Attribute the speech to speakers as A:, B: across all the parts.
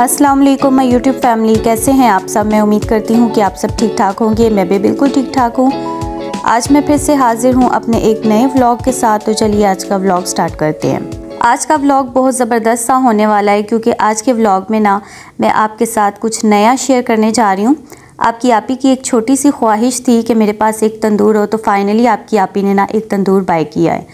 A: अस्सलाम वालेकुम मैं यूट्यूब फैमिली कैसे हैं आप सब मैं उम्मीद करती हूँ कि आप सब ठीक ठाक होंगे मैं भी बिल्कुल ठीक ठाक हूँ आज मैं फिर से हाजिर हूँ अपने एक नए व्लॉग के साथ तो चलिए आज का व्लॉग स्टार्ट करते हैं आज का व्लॉग बहुत ज़बरदस्त सा होने वाला है क्योंकि आज के व्लॉग में ना मैं आपके साथ कुछ नया शेयर करने जा रही हूँ आपकी आपी की एक छोटी सी ख्वाहिश थी कि मेरे पास एक तंदूर हो तो फाइनली आपकी आपी ने ना एक तंदूर बाय किया है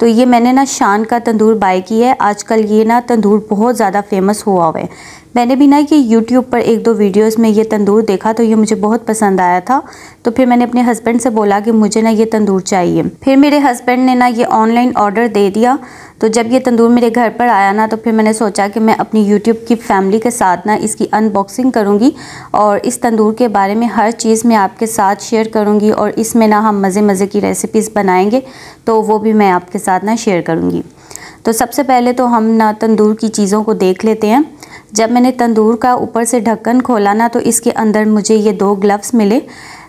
A: तो ये मैंने ना शान का तंदूर बाय किया है आजकल ये ना तंदूर बहुत ज़्यादा फेमस हुआ हुआ है मैंने भी ना ये यूट्यूब पर एक दो वीडियोस में ये तंदूर देखा तो ये मुझे बहुत पसंद आया था तो फिर मैंने अपने हस्बैंड से बोला कि मुझे ना ये तंदूर चाहिए फिर मेरे हस्बैंड ने ना ये ऑनलाइन ऑर्डर दे दिया तो जब ये तंदूर मेरे घर पर आया ना तो फिर मैंने सोचा कि मैं अपनी यूट्यूब की फैमिली के साथ ना इसकी अनबॉक्सिंग करूँगी और इस तंदूर के बारे में हर चीज़ मैं आपके साथ शेयर करूँगी और इसमें ना हम मज़े मज़े की रेसिपीज़ बनाएँगे तो वो भी मैं आपके साथ ना शेयर करूँगी तो सबसे पहले तो हम ना तंदूर की चीज़ों को देख लेते हैं जब मैंने तंदूर का ऊपर से ढक्कन खोला ना तो इसके अंदर मुझे ये दो ग्लव्स मिले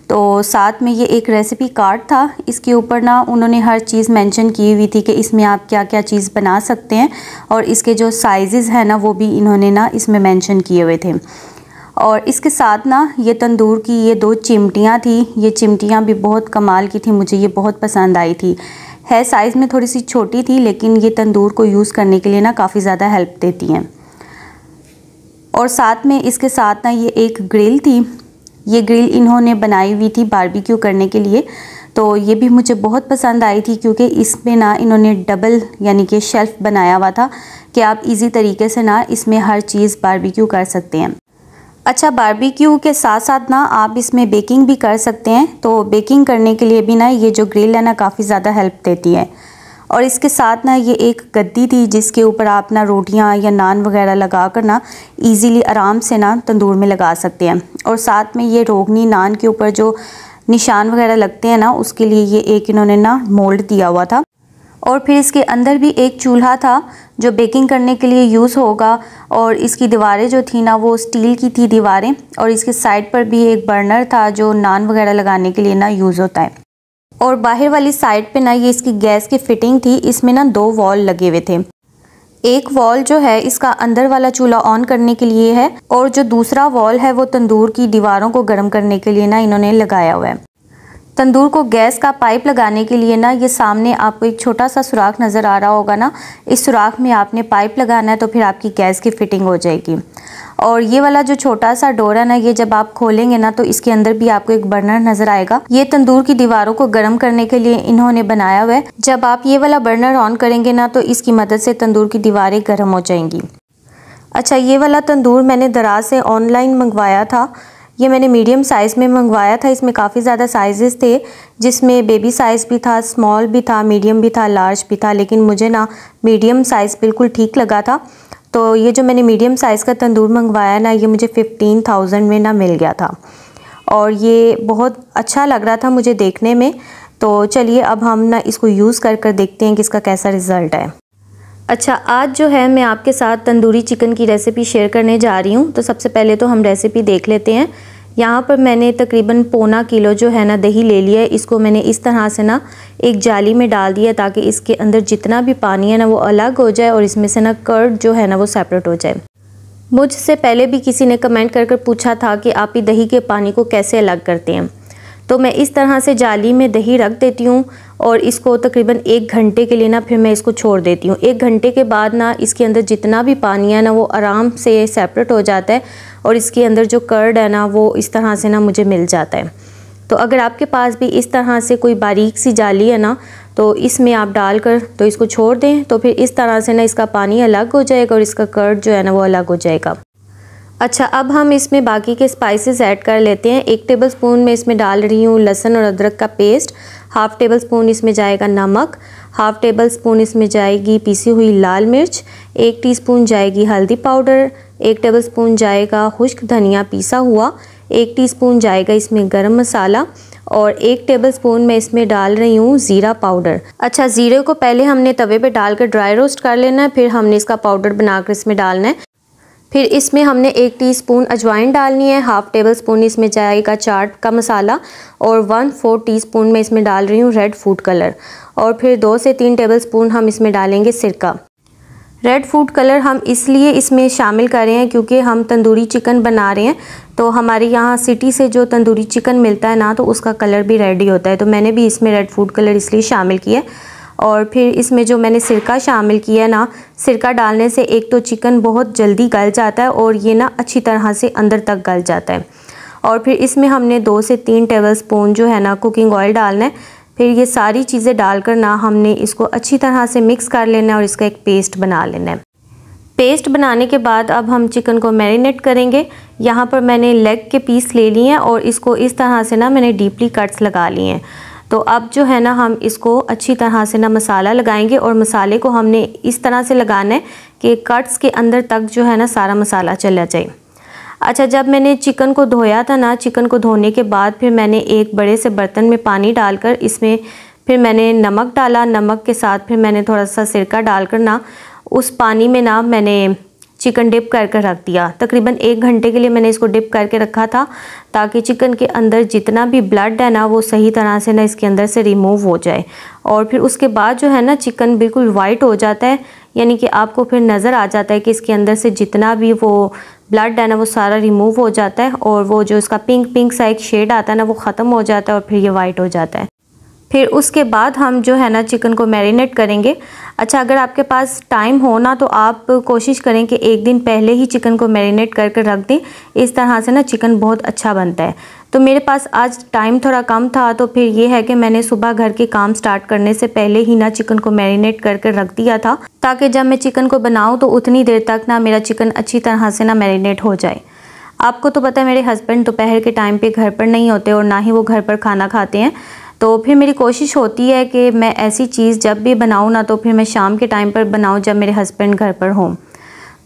A: तो साथ में ये एक रेसिपी कार्ड था इसके ऊपर ना उन्होंने हर चीज़ मेंशन की हुई थी कि इसमें आप क्या क्या चीज़ बना सकते हैं और इसके जो साइज़ हैं ना वो भी इन्होंने ना इसमें मेंशन किए हुए थे और इसके साथ ना ये तंदूर की ये दो चिमटियाँ थी ये चिमटियाँ भी बहुत कमाल की थी मुझे ये बहुत पसंद आई थी है साइज़ में थोड़ी सी छोटी थी लेकिन ये तंदूर को यूज़ करने के लिए ना काफ़ी ज़्यादा हेल्प देती हैं और साथ में इसके साथ ना ये एक ग्रिल थी ये ग्रिल इन्होंने बनाई हुई थी बारबेक्यू करने के लिए तो ये भी मुझे बहुत पसंद आई थी क्योंकि इसमें ना इन्होंने डबल यानी कि शेल्फ़ बनाया हुआ था कि आप इजी तरीके से ना इसमें हर चीज़ बारबेक्यू कर सकते हैं अच्छा बारबेक्यू के साथ साथ ना आप इसमें बेकिंग भी कर सकते हैं तो बेकिंग करने के लिए भी ना ये जो ग्रिल है ना काफ़ी ज़्यादा हेल्प देती है और इसके साथ ना ये एक गद्दी थी जिसके ऊपर आप ना रोटियाँ या नान वगैरह लगा कर ना ईज़िली आराम से ना तंदूर में लगा सकते हैं और साथ में ये रोगनी नान के ऊपर जो निशान वगैरह लगते हैं ना उसके लिए ये एक इन्होंने ना मोल्ड दिया हुआ था और फिर इसके अंदर भी एक चूल्हा था जो बेकिंग करने के लिए यूज़ होगा और इसकी दीवारें जो थी ना वो स्टील की थी दीवारें और इसके साइड पर भी एक बर्नर था जो नान वगैरह लगाने के लिए ना यूज़ होता है और बाहर वाली साइड पे ना ये इसकी गैस की फिटिंग थी इसमें ना दो वॉल लगे हुए थे एक वॉल जो है इसका अंदर वाला चूल्हा ऑन करने के लिए है और जो दूसरा वॉल है वो तंदूर की दीवारों को गर्म करने के लिए ना इन्होंने लगाया हुआ है तंदूर को गैस का पाइप लगाने के लिए ना ये सामने आपको एक छोटा सा सुराख नज़र आ रहा होगा ना इस सुराख में आपने पाइप लगाना है तो फिर आपकी गैस की फिटिंग हो जाएगी और ये वाला जो छोटा सा डोर है ना ये जब आप खोलेंगे ना तो इसके अंदर भी आपको एक बर्नर नजर आएगा ये तंदूर की दीवारों को गर्म करने के लिए इन्होंने बनाया हुआ है जब आप ये वाला बर्नर ऑन करेंगे ना तो इसकी मदद से तंदूर की दीवारें गर्म हो जाएंगी अच्छा ये वाला तंदूर मैंने दराज से ऑनलाइन मंगवाया था ये मैंने मीडियम साइज़ में मंगवाया था इसमें काफ़ी ज़्यादा साइजेस थे जिसमें बेबी साइज़ भी था स्मॉल भी था मीडियम भी था लार्ज भी था लेकिन मुझे ना मीडियम साइज़ बिल्कुल ठीक लगा था तो ये जो मैंने मीडियम साइज़ का तंदूर मंगवाया ना ये मुझे फ़िफ्टीन थाउजेंड में ना मिल गया था और ये बहुत अच्छा लग रहा था मुझे देखने में तो चलिए अब हम ना इसको यूज़ कर कर देखते हैं कि इसका कैसा रिज़ल्ट है अच्छा आज जो है मैं आपके साथ तंदूरी चिकन की रेसिपी शेयर करने जा रही हूँ तो सबसे पहले तो हम रेसिपी देख लेते हैं यहाँ पर मैंने तकरीबन पौना किलो जो है ना दही ले लिया है इसको मैंने इस तरह से ना एक जाली में डाल दिया ताकि इसके अंदर जितना भी पानी है ना वो अलग हो जाए और इसमें से ना कर्ड जो है ना वो सेपरेट हो जाए मुझसे पहले भी किसी ने कमेंट कर कर पूछा था कि आप ही दही के पानी को कैसे अलग करते हैं तो मैं इस तरह से जाली में दही रख देती हूँ और इसको तकरीबन एक घंटे के लिए ना फिर मैं इसको छोड़ देती हूँ एक घंटे के बाद ना इसके अंदर जितना भी पानी है ना वो आराम से सेपरेट हो जाता है और इसके अंदर जो कर्ड है ना वो इस तरह से ना मुझे मिल जाता है तो अगर आपके पास भी इस तरह से कोई बारीक सी जाली है ना तो इसमें आप डाल कर तो इसको छोड़ दें तो फिर इस तरह से ना इसका पानी अलग हो जाएगा और इसका कर्ड जो है ना वो अलग हो जाएगा अच्छा अब हम इसमें बाकी के स्पाइसेस ऐड कर लेते हैं एक टेबल स्पून में इसमें डाल रही हूँ लहसन और अदरक का पेस्ट हाफ़ टेबल स्पून इसमें जाएगा नमक हाफ़ टेबल स्पून इसमें जाएगी पीसी हुई लाल मिर्च एक टीस्पून जाएगी हल्दी पाउडर एक टेबल स्पून जाएगा खुश्क धनिया पीसा हुआ एक टीस्पून जाएगा इसमें गरम मसाला और एक टेबल स्पून मैं इसमें डाल रही हूँ ज़ीरा पाउडर अच्छा ज़ीरे को पहले हमने तवे पे डाल कर ड्राई रोस्ट कर लेना है फिर हमने इसका पाउडर बनाकर इसमें डालना है फिर इसमें हमने एक टीस्पून अजवाइन डालनी है हाफ़ टेबल स्पून इसमें जाएगा चाट का मसाला और वन फोर टीस्पून मैं इसमें डाल रही हूँ रेड फूड कलर और फिर दो से तीन टेबल स्पून हम इसमें डालेंगे सिरका रेड फूड कलर हम इसलिए इसमें शामिल कर रहे हैं क्योंकि हम तंदूरी चिकन बना रहे हैं तो हमारे यहाँ सिटी से जो तंदूरी चिकन मिलता है ना तो उसका कलर भी रेड ही होता है तो मैंने भी इसमें रेड फूड कलर इसलिए शामिल किया है और फिर इसमें जो मैंने सिरका शामिल किया ना सिरका डालने से एक तो चिकन बहुत जल्दी गल जाता है और ये ना अच्छी तरह से अंदर तक गल जाता है और फिर इसमें हमने दो से तीन टेबल स्पून जो है ना कुकिंग ऑयल डालना है फिर ये सारी चीज़ें डालकर ना हमने इसको अच्छी तरह से मिक्स कर लेना है और इसका एक पेस्ट बना लेना है पेस्ट बनाने के बाद अब हम चिकन को मैरिनेट करेंगे यहाँ पर मैंने लेग के पीस ले लिए हैं और इसको इस तरह से ना मैंने डीपली कट्स लगा लिए हैं तो अब जो है ना हम इसको अच्छी तरह से ना मसाला लगाएंगे और मसाले को हमने इस तरह से लगाना है कि कट्स के अंदर तक जो है ना सारा मसाला चला जाए अच्छा जब मैंने चिकन को धोया था ना चिकन को धोने के बाद फिर मैंने एक बड़े से बर्तन में पानी डालकर इसमें फिर मैंने नमक डाला नमक के साथ फिर मैंने थोड़ा सा सिरका डालकर ना उस पानी में ना मैंने चिकन डिप करके रख दिया तकरीबन एक घंटे के लिए मैंने इसको डिप करके रखा था ताकि चिकन के अंदर जितना भी ब्लड है ना वो सही तरह से ना इसके अंदर से रिमूव हो जाए और फिर उसके बाद जो है ना चिकन बिल्कुल वाइट हो जाता है यानी कि आपको फिर नज़र आ जाता है कि इसके अंदर से जितना भी वो ब्लड है ना वो सारा रिमूव हो जाता है और वो जो इसका पिंक पिंक सा एक शेड आता है ना वो ख़त्म हो जाता है और फिर ये वाइट हो जाता है फिर उसके बाद हम जो है ना चिकन को मैरिनेट करेंगे अच्छा अगर आपके पास टाइम हो ना तो आप कोशिश करें कि एक दिन पहले ही चिकन को मैरिनेट करके रख दें इस तरह से ना चिकन बहुत अच्छा बनता है तो मेरे पास आज टाइम थोड़ा कम था तो फिर ये है कि मैंने सुबह घर के काम स्टार्ट करने से पहले ही ना चिकन को मैरिनेट करके रख दिया था ताकि जब मैं चिकन को बनाऊँ तो उतनी देर तक ना मेरा चिकन अच्छी तरह से ना मैरिनेट हो जाए आपको तो पता है मेरे हस्बैंड दोपहर के टाइम पे घर पर नहीं होते और ना ही वो घर पर खाना खाते हैं तो फिर मेरी कोशिश होती है कि मैं ऐसी चीज़ जब भी बनाऊँ ना तो फिर मैं शाम के टाइम पर बनाऊँ जब मेरे हस्बैंड घर पर हों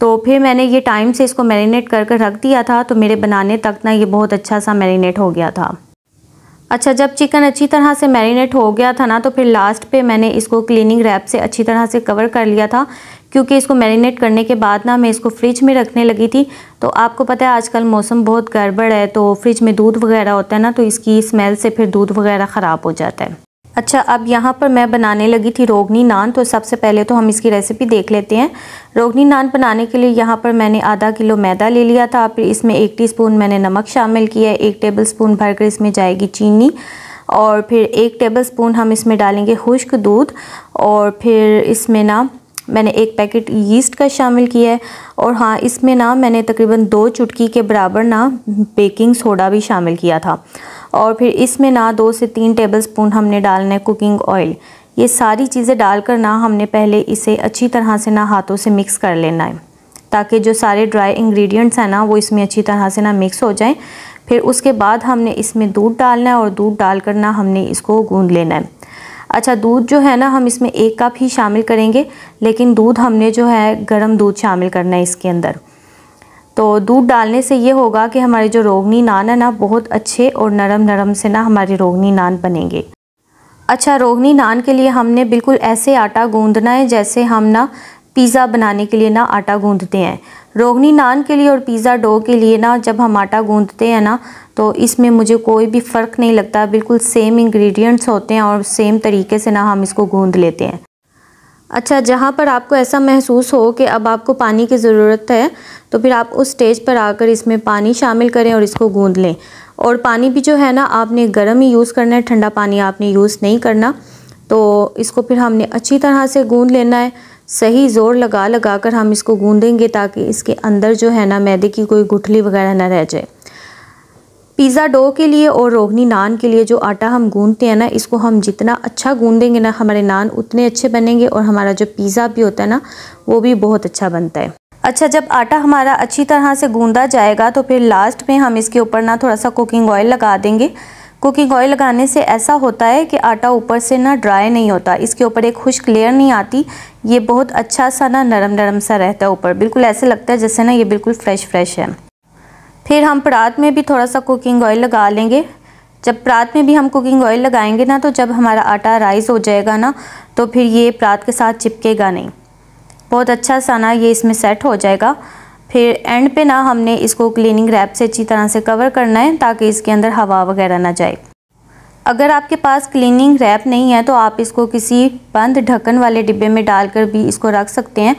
A: तो फिर मैंने ये टाइम से इसको मैरिनेट कर कर रख दिया था तो मेरे बनाने तक ना ये बहुत अच्छा सा मैरिनेट हो गया था अच्छा जब चिकन अच्छी तरह से मैरिनेट हो गया था ना तो फिर लास्ट पे मैंने इसको क्लीनिंग रैप से अच्छी तरह से कवर कर लिया था क्योंकि इसको मैरिनेट करने के बाद ना मैं इसको फ्रिज में रखने लगी थी तो आपको पता है आजकल मौसम बहुत गड़बड़ है तो फ्रिज में दूध वगैरह होता है ना तो इसकी स्मेल से फिर दूध वगैरह ख़राब हो जाता है अच्छा अब यहाँ पर मैं बनाने लगी थी रोगनी नान तो सबसे पहले तो हम इसकी रेसिपी देख लेते हैं रोगनी नान बनाने के लिए यहाँ पर मैंने आधा किलो मैदा ले लिया था फिर इसमें एक टीस्पून मैंने नमक शामिल किया है एक टेबल स्पून भरकर इसमें जाएगी चीनी और फिर एक टेबल स्पून हम इसमें डालेंगे खुश्क दूध और फिर इसमें ना मैंने एक पैकेट यीस्ट का शामिल किया है और हाँ इसमें ना मैंने तकरीबन दो चुटकी के बराबर ना बेकिंग सोडा भी शामिल किया था और फिर इसमें ना दो से तीन टेबलस्पून हमने डालना है कुकिंग ऑयल ये सारी चीज़ें डालकर ना हमने पहले इसे अच्छी तरह से ना हाथों से मिक्स कर लेना है ताकि जो सारे ड्राई इंग्रेडिएंट्स हैं ना वो इसमें अच्छी तरह से ना मिक्स हो जाएं फिर उसके बाद हमने इसमें दूध डालना है और दूध डालकर ना हमने इसको गूँध लेना है अच्छा दूध जो है ना हम इसमें एक कप ही शामिल करेंगे लेकिन दूध हमने जो है गर्म दूध शामिल करना है इसके अंदर तो दूध डालने से ये होगा कि हमारे जो रोगनी नान है ना बहुत अच्छे और नरम नरम से ना हमारे रोगनी नान बनेंगे अच्छा रोगनी नान के लिए हमने बिल्कुल ऐसे आटा गूंदना है जैसे हम ना पिज़्ज़ा बनाने के लिए ना आटा गूंदते हैं रोगनी नान के लिए और पिज़्ज़ा डो के लिए ना जब हम आटा गूंदते हैं ना तो इसमें मुझे कोई भी फ़र्क नहीं लगता बिल्कुल सेम इंग्रेडिएंट्स होते हैं और सेम तरीके से ना हम इसको गूंद लेते हैं अच्छा जहाँ पर आपको ऐसा महसूस हो कि अब आपको पानी की ज़रूरत है तो फिर आप उस स्टेज पर आकर इसमें पानी शामिल करें और इसको गूँद लें और पानी भी जो है ना आपने गर्म ही यूज़ करना है ठंडा पानी आपने यूज़ नहीं करना तो इसको फिर हमने अच्छी तरह से गूँद लेना है सही ज़ोर लगा लगा कर हम इसको गूँदेंगे ताकि इसके अंदर जो है ना मैदे की कोई गुठली वगैरह ना रह जाए पिज़्ज़ा डो के लिए और रोगनी नान के लिए जो आटा हम गूंदते हैं ना इसको हम जितना अच्छा गूंदेंगे ना हमारे नान उतने अच्छे बनेंगे और हमारा जो पिज़्ज़ा भी होता है ना वो भी बहुत अच्छा बनता है अच्छा जब आटा हमारा अच्छी तरह से गूंदा जाएगा तो फिर लास्ट में हम इसके ऊपर ना थोड़ा सा कुकिंग ऑयल लगा देंगे कुकिंग ऑयल लगाने से ऐसा होता है कि आटा ऊपर से ना ड्राई नहीं होता इसके ऊपर एक खुश्क लेयर नहीं आती ये बहुत अच्छा सा ना नरम नरम सा रहता है ऊपर बिल्कुल ऐसे लगता है जैसे ना ये बिल्कुल फ्रेश फ्रेश है फिर हम परात में भी थोड़ा सा कुकिंग ऑयल लगा लेंगे जब परात में भी हम कुकिंग ऑयल लगाएंगे ना तो जब हमारा आटा राइस हो जाएगा ना तो फिर ये परात के साथ चिपकेगा नहीं बहुत अच्छा सा ना ये इसमें सेट हो जाएगा फिर एंड पे ना हमने इसको क्लीनिंग रैप से अच्छी तरह से कवर करना है ताकि इसके अंदर हवा वगैरह ना जाए अगर आपके पास क्लीनिंग रैप नहीं है तो आप इसको किसी बंद ढक्कन वाले डिब्बे में डालकर भी इसको रख सकते हैं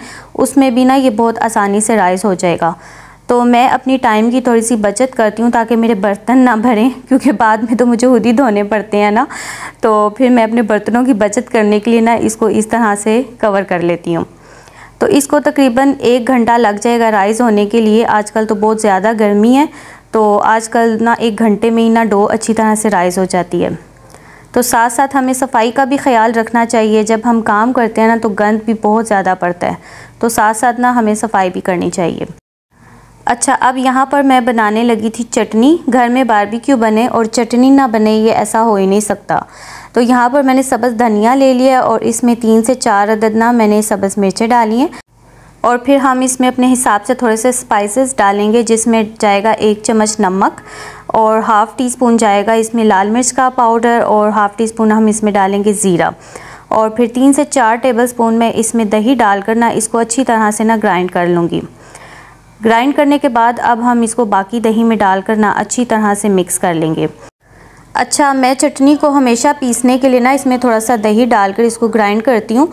A: उसमें भी ना ये बहुत आसानी से राइस हो जाएगा तो मैं अपनी टाइम की थोड़ी सी बचत करती हूँ ताकि मेरे बर्तन ना भरें क्योंकि बाद में तो मुझे खुद ही धोने पड़ते हैं ना तो फिर मैं अपने बर्तनों की बचत करने के लिए ना इसको इस तरह से कवर कर लेती हूँ तो इसको तकरीबन एक घंटा लग जाएगा राइज़ होने के लिए आजकल तो बहुत ज़्यादा गर्मी है तो आजकल ना एक घंटे में ही ना डो अच्छी तरह से राइज़ हो जाती है तो साथ साथ हमें सफाई का भी ख्याल रखना चाहिए जब हम काम करते हैं ना तो गंद भी बहुत ज़्यादा पड़ता है तो साथ साथ ना हमें सफाई भी करनी चाहिए अच्छा अब यहाँ पर मैं बनाने लगी थी चटनी घर में बारबेक्यू बने और चटनी ना बने ये ऐसा हो ही नहीं सकता तो यहाँ पर मैंने सब्ज़ धनिया ले लिया और इसमें तीन से चार अदद ना मैंने सब्ज़ मिर्चें डाली हैं और फिर हम इसमें अपने हिसाब से थोड़े से स्पाइसेस डालेंगे जिसमें जाएगा एक चम्मच नमक और हाफ़ टी स्पून जाएगा इसमें लाल मिर्च का पाउडर और हाफ़ टी स्पून हम इसमें डालेंगे ज़ीरा और फिर तीन से चार टेबल स्पून मैं इसमें दही डालकर ना इसको अच्छी तरह से ना ग्राइंड कर लूँगी ग्राइंड करने के बाद अब हम इसको बाकी दही में डालकर ना अच्छी तरह से मिक्स कर लेंगे अच्छा मैं चटनी को हमेशा पीसने के लिए ना इसमें थोड़ा सा दही डालकर इसको ग्राइंड करती हूँ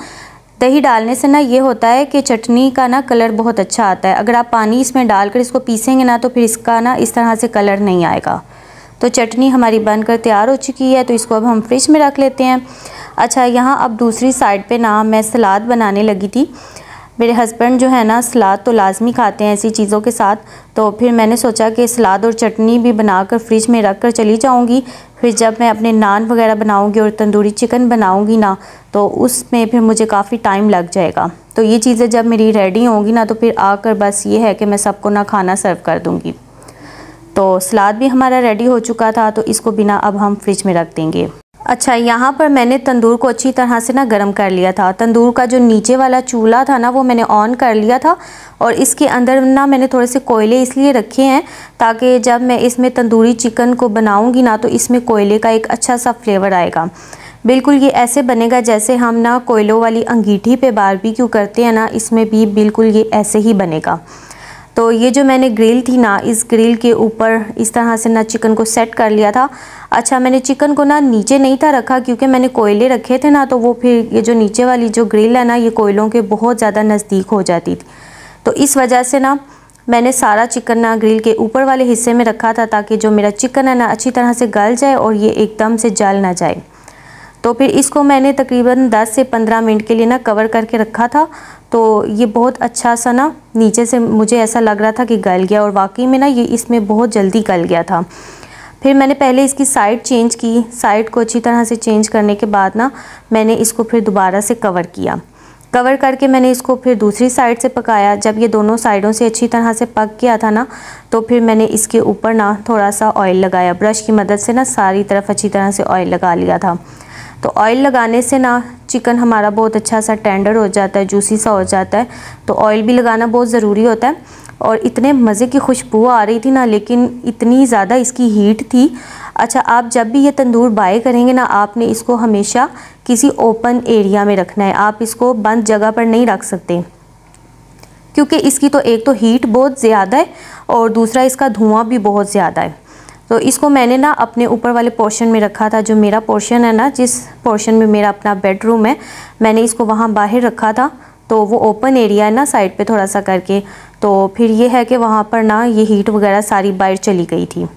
A: दही डालने से ना ये होता है कि चटनी का ना कलर बहुत अच्छा आता है अगर आप पानी इसमें डालकर इसको पीसेंगे ना तो फिर इसका ना इस तरह से कलर नहीं आएगा तो चटनी हमारी बनकर तैयार हो चुकी है तो इसको अब हम फ्रिज में रख लेते हैं अच्छा यहाँ अब दूसरी साइड पे ना मैं सलाद बनाने लगी थी मेरे हस्बैंड जो है ना सलाद तो लाजमी खाते हैं ऐसी चीज़ों के साथ तो फिर मैंने सोचा कि सलाद और चटनी भी बनाकर फ्रिज में रख कर चली जाऊँगी फिर जब मैं अपने नान वगैरह बनाऊँगी और तंदूरी चिकन बनाऊँगी ना तो उसमें फिर मुझे काफ़ी टाइम लग जाएगा तो ये चीज़ें जब मेरी रेडी होंगी ना तो फिर आकर बस ये है कि मैं सबको ना खाना सर्व कर दूँगी तो सलाद भी हमारा रेडी हो चुका था तो इसको बिना अब हम फ्रिज में रख देंगे अच्छा यहाँ पर मैंने तंदूर को अच्छी तरह से ना गर्म कर लिया था तंदूर का जो नीचे वाला चूल्हा था ना वो मैंने ऑन कर लिया था और इसके अंदर ना मैंने थोड़े से कोयले इसलिए रखे हैं ताकि जब मैं इसमें तंदूरी चिकन को बनाऊँगी ना तो इसमें कोयले का एक अच्छा सा फ्लेवर आएगा बिल्कुल ये ऐसे बनेगा जैसे हम ना कोयलों वाली अंगीठी पर बारबेक्यू करते हैं ना इसमें भी बिल्कुल ये ऐसे ही बनेगा तो ये जो मैंने ग्रिल थी ना इस ग्रिल के ऊपर इस तरह से ना चिकन को सेट कर लिया था अच्छा मैंने चिकन को ना नीचे नहीं था रखा क्योंकि मैंने कोयले रखे थे ना तो वो फिर ये जो नीचे वाली जो ग्रिल है ना ये कोयलों के बहुत ज़्यादा नज़दीक हो जाती थी तो इस वजह से ना मैंने सारा चिकन ना ग्रिल के ऊपर वाले हिस्से में रखा था ताकि जो मेरा चिकन है ना अच्छी तरह से गल जाए और ये एकदम से जल ना जाए तो फिर इसको मैंने तकरीबन 10 से 15 मिनट के लिए ना कवर करके रखा था तो ये बहुत अच्छा सा ना नीचे से मुझे ऐसा लग रहा था कि गल गया और वाकई में ना ये इसमें बहुत जल्दी गल गया था फिर मैंने पहले इसकी साइड चेंज की साइड को अच्छी तरह से चेंज करने के बाद ना मैंने इसको फिर दोबारा से कवर किया कवर करके मैंने इसको फिर दूसरी साइड से पकाया जब ये दोनों साइडों से अच्छी तरह से पक गया था ना तो फिर मैंने इसके ऊपर ना थोड़ा सा ऑयल लगाया ब्रश की मदद से ना सारी तरफ अच्छी तरह से ऑयल लगा लिया था तो ऑयल लगाने से ना चिकन हमारा बहुत अच्छा सा टेंडर हो जाता है जूसी सा हो जाता है तो ऑयल भी लगाना बहुत ज़रूरी होता है और इतने मज़े की खुशबू आ रही थी ना लेकिन इतनी ज़्यादा इसकी हीट थी अच्छा आप जब भी ये तंदूर बाय करेंगे ना आपने इसको हमेशा किसी ओपन एरिया में रखना है आप इसको बंद जगह पर नहीं रख सकते क्योंकि इसकी तो एक तो हीट बहुत ज़्यादा है और दूसरा इसका धुआं भी बहुत ज़्यादा है तो इसको मैंने ना अपने ऊपर वाले पोर्शन में रखा था जो मेरा पोर्शन है ना जिस पोर्शन में मेरा अपना बेडरूम है मैंने इसको वहाँ बाहर रखा था तो वो ओपन एरिया है ना साइड पे थोड़ा सा करके तो फिर ये है कि वहाँ पर ना ये हीट वगैरह सारी बाहर चली गई थी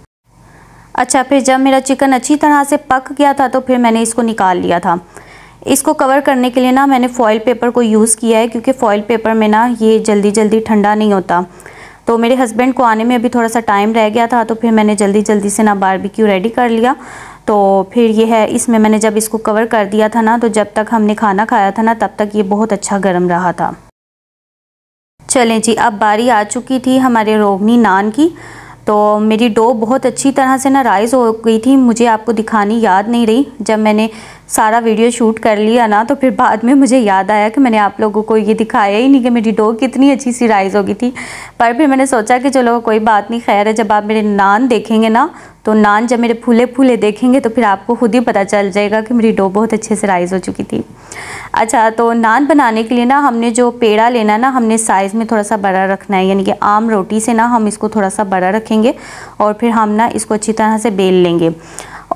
A: अच्छा फिर जब मेरा चिकन अच्छी तरह से पक गया था तो फिर मैंने इसको निकाल लिया था इसको कवर करने के लिए ना मैंने फॉइल पेपर को यूज़ किया है क्योंकि फॉइल पेपर में ना ये जल्दी जल्दी ठंडा नहीं होता तो मेरे हस्बैंड को आने में अभी थोड़ा सा टाइम रह गया था तो फिर मैंने जल्दी जल्दी से ना बारबेक्यू रेडी कर लिया तो फिर ये है इसमें मैंने जब इसको कवर कर दिया था ना तो जब तक हमने खाना खाया था ना तब तक ये बहुत अच्छा गर्म रहा था चलें जी अब बारी आ चुकी थी हमारे रोगनी नान की तो मेरी डो बहुत अच्छी तरह से ना राइज़ हो गई थी मुझे आपको दिखानी याद नहीं रही जब मैंने सारा वीडियो शूट कर लिया ना तो फिर बाद में मुझे याद आया कि मैंने आप लोगों को ये दिखाया ही नहीं कि मेरी डो कितनी अच्छी सी राइज़ हो गई थी पर फिर मैंने सोचा कि चलो कोई बात नहीं खैर है जब आप मेरे नान देखेंगे ना तो नान जब मेरे फूले फूले देखेंगे तो फिर आपको खुद ही पता चल जाएगा कि मेरी डो बहुत अच्छे से राइज हो चुकी थी अच्छा तो नान बनाने के लिए ना हमने जो पेड़ा लेना ना हमने साइज़ में थोड़ा सा बड़ा रखना है यानी कि आम रोटी से ना हम इसको थोड़ा सा बड़ा रखेंगे और फिर हम ना इसको अच्छी तरह से बेल लेंगे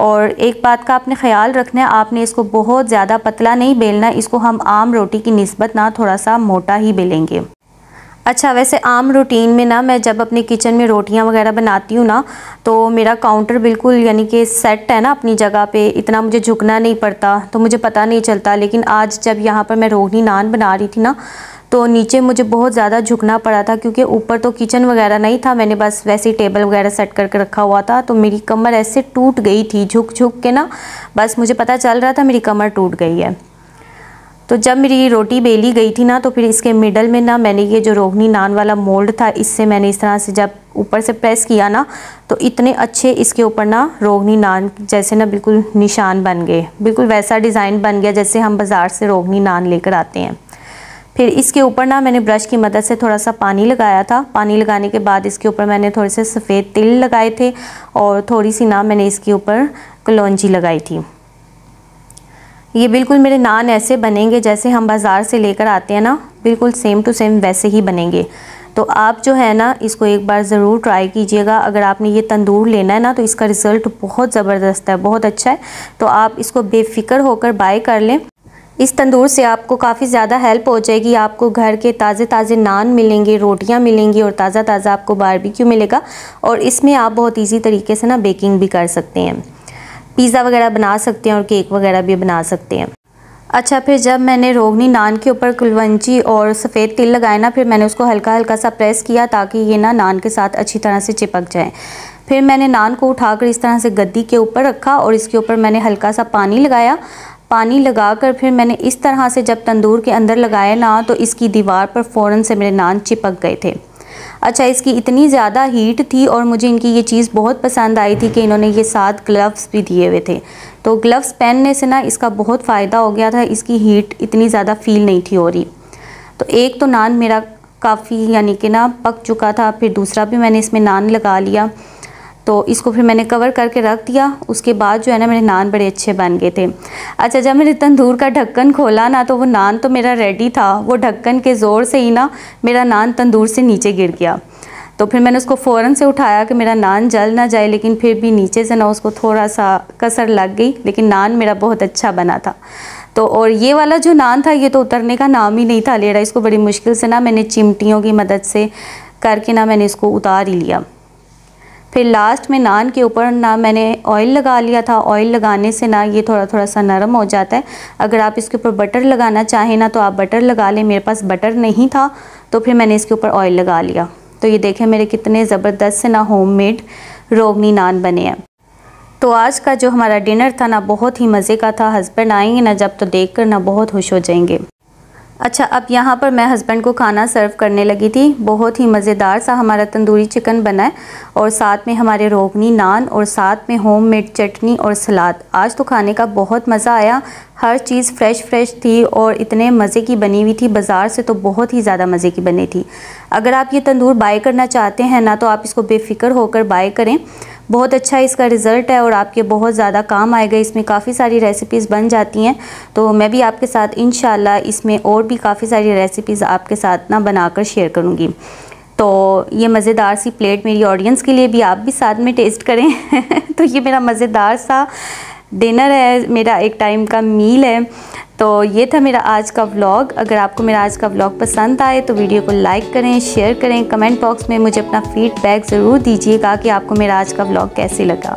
A: और एक बात का आपने ख्याल रखना है आपने इसको बहुत ज़्यादा पतला नहीं बेलना इसको हम आम रोटी की नस्बत ना थोड़ा सा मोटा ही बेलेंगे अच्छा वैसे आम रूटीन में ना मैं जब अपने किचन में रोटियां वगैरह बनाती हूँ ना तो मेरा काउंटर बिल्कुल यानी कि सेट है ना अपनी जगह पे इतना मुझे झुकना नहीं पड़ता तो मुझे पता नहीं चलता लेकिन आज जब यहाँ पर मैं रोहनी नान बना रही थी ना तो नीचे मुझे बहुत ज़्यादा झुकना पड़ा था क्योंकि ऊपर तो किचन वगैरह नहीं था मैंने बस वैसे ही टेबल वगैरह सेट करके रखा हुआ था तो मेरी कमर ऐसे टूट गई थी झुक झुक के ना बस मुझे पता चल रहा था मेरी कमर टूट गई है तो जब मेरी ये रोटी बेली गई थी ना तो फिर इसके मिडल में ना मैंने ये जो रोगनी नान वाला मोल्ड था इससे मैंने इस तरह से जब ऊपर से प्रेस किया ना तो इतने अच्छे इसके ऊपर ना रोगनी नान जैसे ना बिल्कुल निशान बन गए बिल्कुल वैसा डिज़ाइन बन गया जैसे हम बाज़ार से रोगनी नान लेकर आते हैं फिर इसके ऊपर ना मैंने ब्रश की मदद से थोड़ा सा पानी लगाया था पानी लगाने के बाद इसके ऊपर मैंने थोड़े से सफ़ेद तिल लगाए थे और थोड़ी सी ना मैंने इसके ऊपर कलौजी लगाई थी ये बिल्कुल मेरे नान ऐसे बनेंगे जैसे हम बाज़ार से लेकर आते हैं ना बिल्कुल सेम टू सेम वैसे ही बनेंगे तो आप जो है ना इसको एक बार ज़रूर ट्राई कीजिएगा अगर आपने ये तंदूर लेना है ना तो इसका रिज़ल्ट बहुत ज़बरदस्त है बहुत अच्छा है तो आप इसको बेफिक्र होकर बाय कर लें इस तंदूर से आपको काफ़ी ज़्यादा हेल्प हो जाएगी आपको घर के ताज़े ताज़े नान मिलेंगे रोटियां मिलेंगी और ताज़ा ताज़ा आपको बारबेक्यू मिलेगा और इसमें आप बहुत इजी तरीके से ना बेकिंग भी कर सकते हैं पिज़्ज़ा वगैरह बना सकते हैं और केक वगैरह भी बना सकते हैं अच्छा फिर जब मैंने रोगनी नान के ऊपर कुलवंची और सफ़ेद तिल लगाया ना फिर मैंने उसको हल्का हल्का सा प्रेस किया ताकि ये ना नान के साथ अच्छी तरह से चिपक जाए फिर मैंने नान को उठाकर इस तरह से गद्दी के ऊपर रखा और इसके ऊपर मैंने हल्का सा पानी लगाया पानी लगाकर फिर मैंने इस तरह से जब तंदूर के अंदर लगाया ना तो इसकी दीवार पर फ़ौरन से मेरे नान चिपक गए थे अच्छा इसकी इतनी ज़्यादा हीट थी और मुझे इनकी ये चीज़ बहुत पसंद आई थी कि इन्होंने ये सात ग्लव्स भी दिए हुए थे तो ग्लव्स पहनने से ना इसका बहुत फ़ायदा हो गया था इसकी हीट इतनी ज़्यादा फील नहीं थी हो रही तो एक तो नान मेरा काफ़ी यानी कि ना पक चुका था फिर दूसरा भी मैंने इसमें नान लगा लिया तो इसको फिर मैंने कवर करके रख दिया उसके बाद जो है ना मेरे नान बड़े अच्छे बन गए थे अच्छा जब मैंने तंदूर का ढक्कन खोला ना तो वो नान तो मेरा रेडी था वो ढक्कन के ज़ोर से ही ना मेरा नान तंदूर से नीचे गिर गया तो फिर मैंने उसको फ़ौर से उठाया कि मेरा नान जल ना जाए लेकिन फिर भी नीचे से ना उसको थोड़ा सा कसर लग गई लेकिन नान मेरा बहुत अच्छा बना था तो और ये वाला जो नान था ये तो उतरने का नाम ही नहीं था ले रहा इसको बड़ी मुश्किल से ना मैंने चिमटियों की मदद से करके ना मैंने इसको उतार ही लिया फिर लास्ट में नान के ऊपर ना मैंने ऑयल लगा लिया था ऑयल लगाने से ना ये थोड़ा थोड़ा सा नरम हो जाता है अगर आप इसके ऊपर बटर लगाना चाहें ना तो आप बटर लगा लें मेरे पास बटर नहीं था तो फिर मैंने इसके ऊपर ऑयल लगा लिया तो ये देखें मेरे कितने ज़बरदस्त से ना मेड रोगनी नान बने हैं तो आज का जो हमारा डिनर था ना बहुत ही मज़े का था हस्बैंड आएंगे ना जब तो देख कर ना बहुत खुश हो जाएंगे अच्छा अब यहाँ पर मैं हस्बैंड को खाना सर्व करने लगी थी बहुत ही मज़ेदार सा हमारा तंदूरी चिकन बना है और साथ में हमारे रोगनी नान और साथ में होममेड चटनी और सलाद आज तो खाने का बहुत मज़ा आया हर चीज़ फ़्रेश फ्रेश थी और इतने मज़े की बनी हुई थी बाज़ार से तो बहुत ही ज़्यादा मज़े की बनी थी अगर आप ये तंदूर बाय करना चाहते हैं ना तो आप इसको बेफ़िक्र होकर बाय करें बहुत अच्छा इसका रिज़ल्ट है और आपके बहुत ज़्यादा काम आएगा इसमें काफ़ी सारी रेसिपीज़ बन जाती हैं तो मैं भी आपके साथ इन इसमें और भी काफ़ी सारी रेसिपीज़ आपके साथ ना बनाकर शेयर करूँगी तो ये मज़ेदार सी प्लेट मेरी ऑडियंस के लिए भी आप भी साथ में टेस्ट करें तो ये मेरा मज़ेदार सा डिनर है मेरा एक टाइम का मील है तो ये था मेरा आज का व्लॉग अगर आपको मेरा आज का व्लॉग पसंद आए तो वीडियो को लाइक करें शेयर करें कमेंट बॉक्स में मुझे अपना फीडबैक ज़रूर दीजिएगा कि आपको मेरा आज का व्लॉग कैसे लगा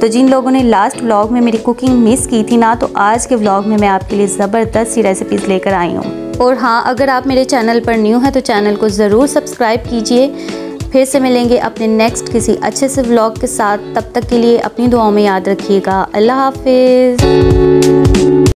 A: तो जिन लोगों ने लास्ट व्लॉग में मेरी कुकिंग मिस की थी ना तो आज के व्लॉग में मैं आपके लिए ज़बरदस्त सी रेसिपीज़ लेकर आई हूँ और हाँ अगर आप मेरे चैनल पर न्यू हैं तो चैनल को ज़रूर सब्सक्राइब कीजिए फिर से मिलेंगे अपने नेक्स्ट किसी अच्छे से व्लॉग के साथ तब तक के लिए अपनी दुआओं में याद रखिएगा अल्लाह हाफिज़